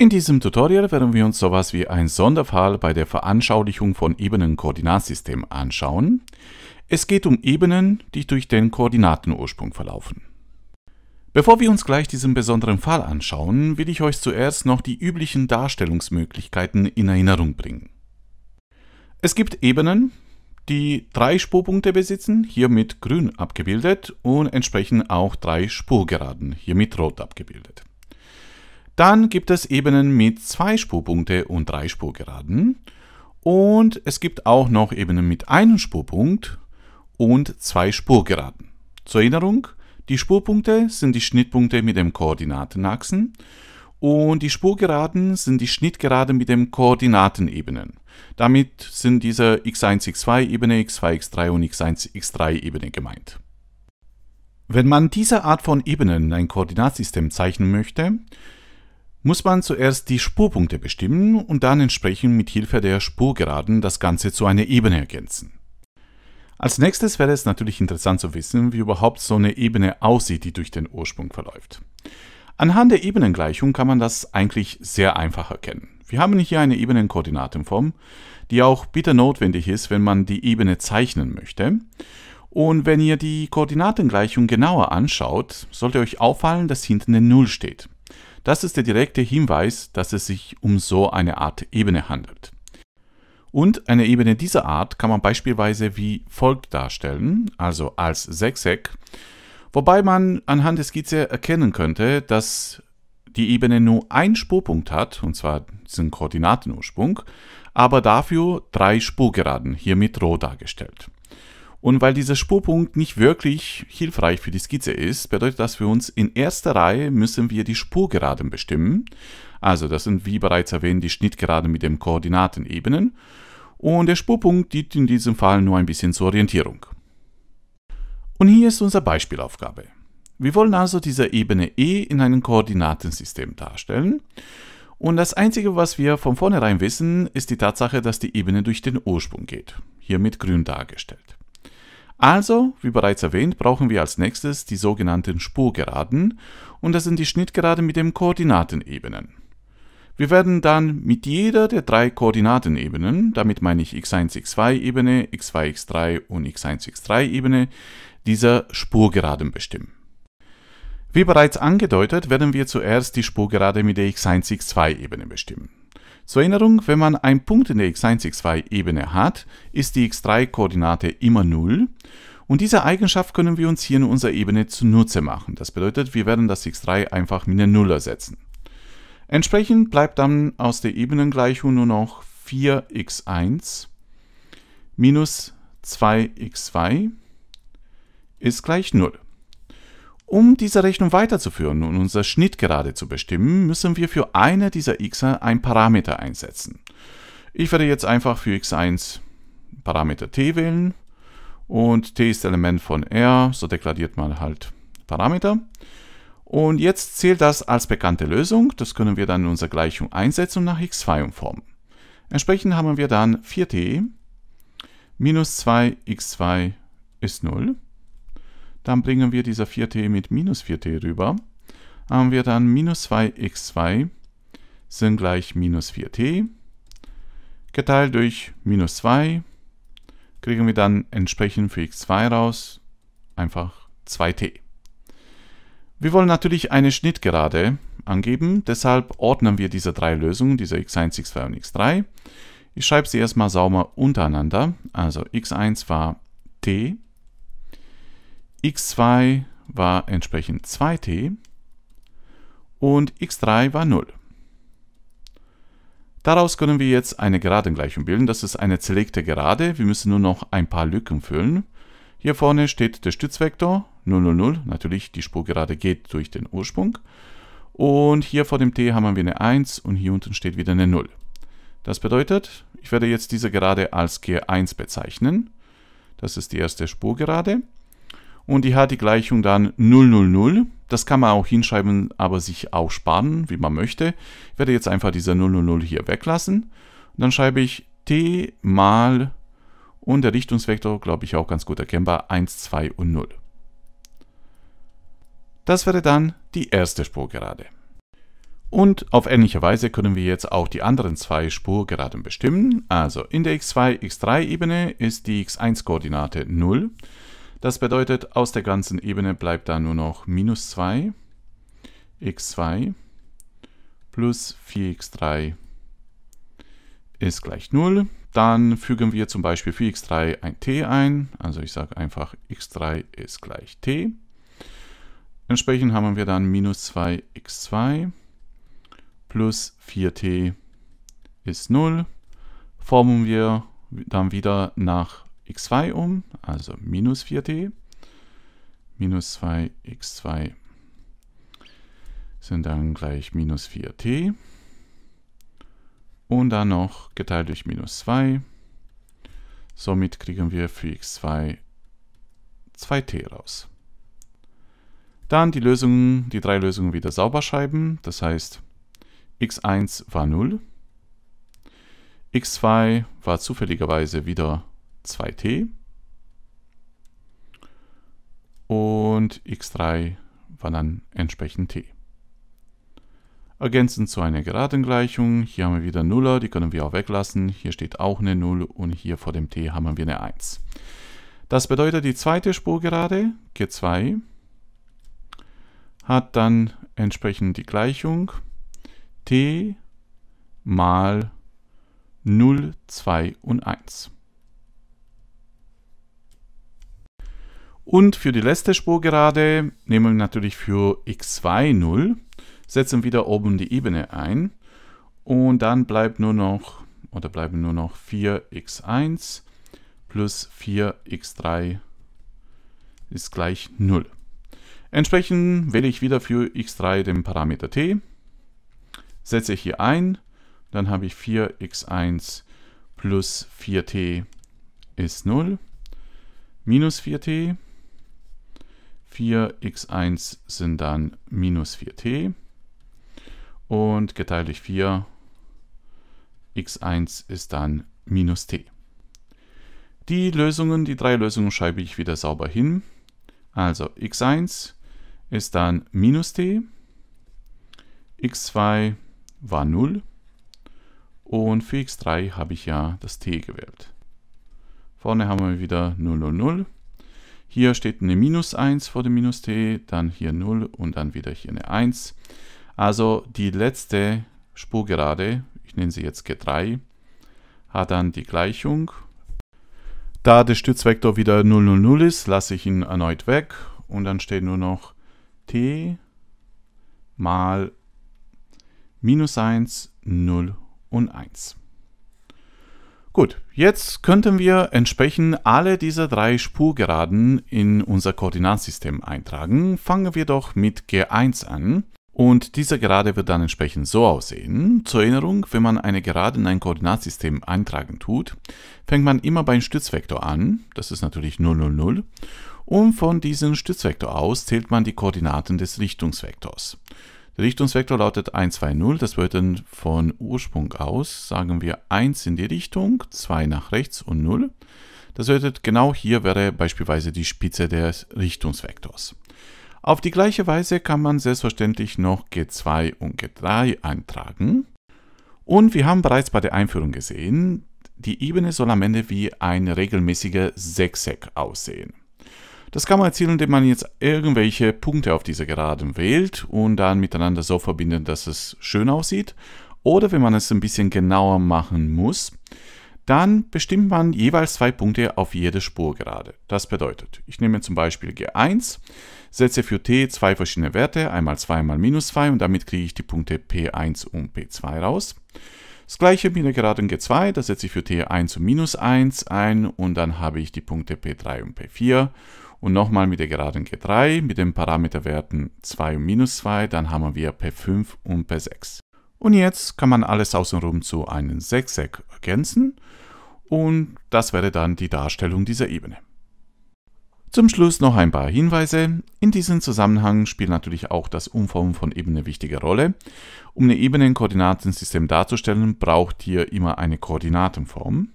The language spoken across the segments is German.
In diesem Tutorial werden wir uns sowas wie ein Sonderfall bei der Veranschaulichung von Ebenen-Koordinatsystemen anschauen. Es geht um Ebenen, die durch den Koordinatenursprung verlaufen. Bevor wir uns gleich diesen besonderen Fall anschauen, will ich euch zuerst noch die üblichen Darstellungsmöglichkeiten in Erinnerung bringen. Es gibt Ebenen, die drei Spurpunkte besitzen, hier mit grün abgebildet, und entsprechend auch drei Spurgeraden, hier mit rot abgebildet. Dann gibt es Ebenen mit zwei Spurpunkte und drei Spurgeraden. Und es gibt auch noch Ebenen mit einem Spurpunkt und zwei Spurgeraden. Zur Erinnerung, die Spurpunkte sind die Schnittpunkte mit dem Koordinatenachsen und die Spurgeraden sind die Schnittgeraden mit den Koordinatenebenen. Damit sind diese x1, x2-Ebene, x2, x3 und x1, x3-Ebene gemeint. Wenn man diese Art von Ebenen in ein Koordinatsystem zeichnen möchte, muss man zuerst die Spurpunkte bestimmen und dann entsprechend mit Hilfe der Spurgeraden das Ganze zu einer Ebene ergänzen. Als nächstes wäre es natürlich interessant zu wissen, wie überhaupt so eine Ebene aussieht, die durch den Ursprung verläuft. Anhand der Ebenengleichung kann man das eigentlich sehr einfach erkennen. Wir haben hier eine Ebenenkoordinatenform, die auch bitter notwendig ist, wenn man die Ebene zeichnen möchte. Und wenn ihr die Koordinatengleichung genauer anschaut, sollte euch auffallen, dass hinten eine Null steht. Das ist der direkte Hinweis, dass es sich um so eine Art Ebene handelt. Und eine Ebene dieser Art kann man beispielsweise wie folgt darstellen, also als Sechseck, wobei man anhand der Skizze erkennen könnte, dass die Ebene nur einen Spurpunkt hat, und zwar diesen Koordinatenursprung, aber dafür drei Spurgeraden, hier mit Rho dargestellt. Und weil dieser Spurpunkt nicht wirklich hilfreich für die Skizze ist, bedeutet das für uns, in erster Reihe müssen wir die Spurgeraden bestimmen. Also das sind wie bereits erwähnt die Schnittgeraden mit den Koordinatenebenen. Und der Spurpunkt dient in diesem Fall nur ein bisschen zur Orientierung. Und hier ist unsere Beispielaufgabe. Wir wollen also diese Ebene E in einem Koordinatensystem darstellen. Und das Einzige, was wir von vornherein wissen, ist die Tatsache, dass die Ebene durch den Ursprung geht. Hier mit grün dargestellt. Also, wie bereits erwähnt, brauchen wir als nächstes die sogenannten Spurgeraden und das sind die Schnittgeraden mit den Koordinatenebenen. Wir werden dann mit jeder der drei Koordinatenebenen, damit meine ich x1, x2-Ebene, x2, x3 und x1, x3-Ebene, dieser Spurgeraden bestimmen. Wie bereits angedeutet, werden wir zuerst die Spurgerade mit der x1, x2-Ebene bestimmen. Zur Erinnerung, wenn man einen Punkt in der x1x2-Ebene hat, ist die x3-Koordinate immer 0 und diese Eigenschaft können wir uns hier in unserer Ebene zunutze machen. Das bedeutet, wir werden das x3 einfach mit einer 0 ersetzen. Entsprechend bleibt dann aus der Ebenengleichung nur noch 4x1 minus 2x2 ist gleich 0. Um diese Rechnung weiterzuführen und unser Schnittgerade zu bestimmen, müssen wir für eine dieser x ein Parameter einsetzen. Ich werde jetzt einfach für x1 Parameter t wählen und t ist Element von r, so deklariert man halt Parameter. Und jetzt zählt das als bekannte Lösung, das können wir dann in unserer Gleichung einsetzen und nach x2 umformen. Entsprechend haben wir dann 4t minus 2x2 ist 0 dann bringen wir dieser 4t mit minus 4t rüber. Haben wir dann minus 2x2 sind gleich minus 4t. Geteilt durch minus 2 kriegen wir dann entsprechend für x2 raus einfach 2t. Wir wollen natürlich eine Schnittgerade angeben, deshalb ordnen wir diese drei Lösungen, diese x1, x2 und x3. Ich schreibe sie erstmal sauber untereinander. Also x1 war t x2 war entsprechend 2t und x3 war 0. Daraus können wir jetzt eine Geradengleichung bilden. Das ist eine zerlegte Gerade. Wir müssen nur noch ein paar Lücken füllen. Hier vorne steht der Stützvektor 0, 0, 0. Natürlich, die Spurgerade geht durch den Ursprung. Und hier vor dem t haben wir eine 1 und hier unten steht wieder eine 0. Das bedeutet, ich werde jetzt diese Gerade als G1 bezeichnen. Das ist die erste Spurgerade. Und die hat die Gleichung dann 000. Das kann man auch hinschreiben, aber sich auch sparen, wie man möchte. Ich werde jetzt einfach diese 000 hier weglassen. Und dann schreibe ich t mal und der Richtungsvektor, glaube ich, auch ganz gut erkennbar, 1, 2 und 0. Das wäre dann die erste Spurgerade. Und auf ähnliche Weise können wir jetzt auch die anderen zwei Spurgeraden bestimmen. Also in der x2, x3 Ebene ist die x1-Koordinate 0. Das bedeutet, aus der ganzen Ebene bleibt da nur noch minus 2 x2 plus 4x3 ist gleich 0. Dann fügen wir zum Beispiel für x3 ein t ein. Also ich sage einfach x3 ist gleich t. Entsprechend haben wir dann minus 2x2 plus 4t ist 0. Formen wir dann wieder nach x2 um, also minus 4t. Minus 2x2 sind dann gleich minus 4t. Und dann noch geteilt durch minus 2. Somit kriegen wir für x2 2t raus. Dann die Lösungen, die drei Lösungen wieder sauber schreiben. Das heißt, x1 war 0, x2 war zufälligerweise wieder 0 2t und x3 war dann entsprechend t. Ergänzend zu einer geraden Gleichung, hier haben wir wieder Nuller, die können wir auch weglassen, hier steht auch eine 0 und hier vor dem t haben wir eine 1. Das bedeutet, die zweite Spurgerade, G2, hat dann entsprechend die Gleichung t mal 0, 2 und 1. Und für die letzte Spurgerade nehmen wir natürlich für x2 0, setzen wieder oben die Ebene ein und dann bleibt nur noch oder bleiben nur noch 4x1 plus 4x3 ist gleich 0. Entsprechend wähle ich wieder für x3 den Parameter t, setze ich hier ein, dann habe ich 4x1 plus 4t ist 0, minus 4t 4x1 sind dann minus 4t und geteilt durch 4 x1 ist dann minus t. Die Lösungen, die drei Lösungen schreibe ich wieder sauber hin. Also x1 ist dann minus t, x2 war 0 und für x3 habe ich ja das t gewählt. Vorne haben wir wieder 0, 0, 0 hier steht eine minus 1 vor dem minus t, dann hier 0 und dann wieder hier eine 1. Also die letzte Spurgerade, ich nenne sie jetzt G3, hat dann die Gleichung. Da der Stützvektor wieder 0, 0, 0 ist, lasse ich ihn erneut weg und dann steht nur noch t mal minus 1, 0 und 1. Gut, jetzt könnten wir entsprechend alle diese drei Spurgeraden in unser Koordinatsystem eintragen. Fangen wir doch mit G1 an. Und diese Gerade wird dann entsprechend so aussehen. Zur Erinnerung, wenn man eine Gerade in ein Koordinatsystem eintragen tut, fängt man immer beim Stützvektor an, das ist natürlich 0, 0, 0, und von diesem Stützvektor aus zählt man die Koordinaten des Richtungsvektors. Der Richtungsvektor lautet 1, 2, 0. Das wird von Ursprung aus, sagen wir 1 in die Richtung, 2 nach rechts und 0. Das bedeutet, genau hier wäre beispielsweise die Spitze des Richtungsvektors. Auf die gleiche Weise kann man selbstverständlich noch G2 und G3 eintragen. Und wir haben bereits bei der Einführung gesehen, die Ebene soll am Ende wie ein regelmäßiger Sechseck aussehen. Das kann man erzielen, indem man jetzt irgendwelche Punkte auf dieser Geraden wählt und dann miteinander so verbindet, dass es schön aussieht. Oder wenn man es ein bisschen genauer machen muss, dann bestimmt man jeweils zwei Punkte auf jede Spurgerade. Das bedeutet, ich nehme zum Beispiel G1, setze für t zwei verschiedene Werte, einmal 2 mal minus 2 und damit kriege ich die Punkte P1 und P2 raus. Das gleiche mit der Geraden G2, da setze ich für t 1 und minus 1 ein und dann habe ich die Punkte P3 und P4 und nochmal mit der geraden G3, mit den Parameterwerten 2 und minus 2, dann haben wir P5 und P6. Und jetzt kann man alles außenrum zu einem Sechseck ergänzen und das wäre dann die Darstellung dieser Ebene. Zum Schluss noch ein paar Hinweise. In diesem Zusammenhang spielt natürlich auch das Umformen von Ebenen eine wichtige Rolle. Um eine Ebene Koordinatensystem darzustellen, braucht ihr immer eine Koordinatenform.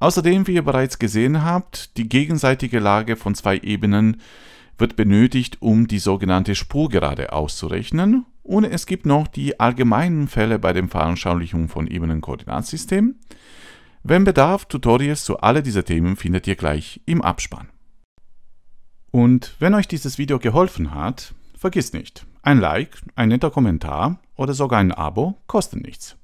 Außerdem, wie ihr bereits gesehen habt, die gegenseitige Lage von zwei Ebenen wird benötigt, um die sogenannte Spurgerade auszurechnen. Und es gibt noch die allgemeinen Fälle bei den Veranschaulichungen von Ebenenkoordinatsystemen. Wenn Bedarf, Tutorials zu alle dieser Themen findet ihr gleich im Abspann. Und wenn euch dieses Video geholfen hat, vergisst nicht, ein Like, ein netter Kommentar oder sogar ein Abo kosten nichts.